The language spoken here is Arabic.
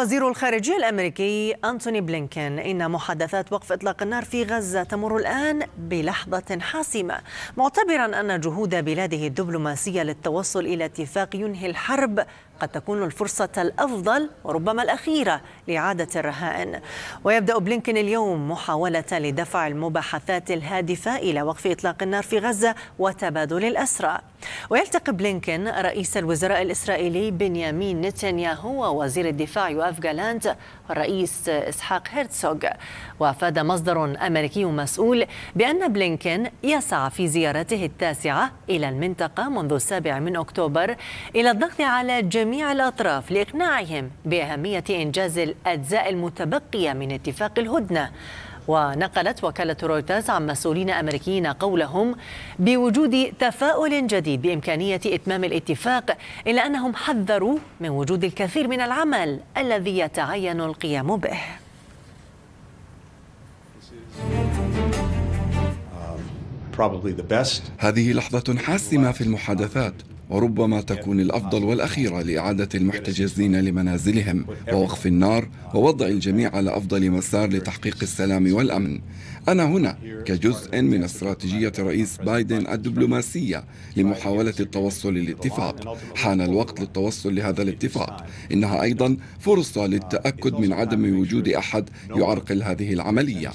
وزير الخارجية الأمريكي أنتوني بلينكين إن محادثات وقف إطلاق النار في غزة تمر الآن بلحظة حاسمة معتبرا أن جهود بلاده الدبلوماسية للتوصل إلى اتفاق ينهي الحرب قد تكون الفرصة الأفضل وربما الأخيرة لإعادة الرهائن ويبدأ بلينكن اليوم محاولة لدفع المباحثات الهادفة إلى وقف إطلاق النار في غزة وتبادل الأسرى ويلتقي بلينكن رئيس الوزراء الإسرائيلي بنيامين نتنياهو ووزير الدفاع يوف جالانت والرئيس إسحاق هيرتسوغ وأفاد مصدر أمريكي مسؤول بأن بلينكن يسعى في زيارته التاسعة إلى المنطقة منذ السابع من أكتوبر إلى الضغط على جميع جميع الأطراف لإقناعهم بأهمية إنجاز الأجزاء المتبقية من اتفاق الهدنة ونقلت وكالة رويترز عن مسؤولين أمريكيين قولهم بوجود تفاؤل جديد بإمكانية إتمام الاتفاق إلا أنهم حذروا من وجود الكثير من العمل الذي يتعين القيام به هذه لحظة حاسمة في المحادثات وربما تكون الأفضل والأخيرة لإعادة المحتجزين لمنازلهم ووقف النار ووضع الجميع على أفضل مسار لتحقيق السلام والأمن أنا هنا كجزء من استراتيجية رئيس بايدن الدبلوماسية لمحاولة التوصل للاتفاق حان الوقت للتوصل لهذا الاتفاق إنها أيضا فرصة للتأكد من عدم وجود أحد يعرقل هذه العملية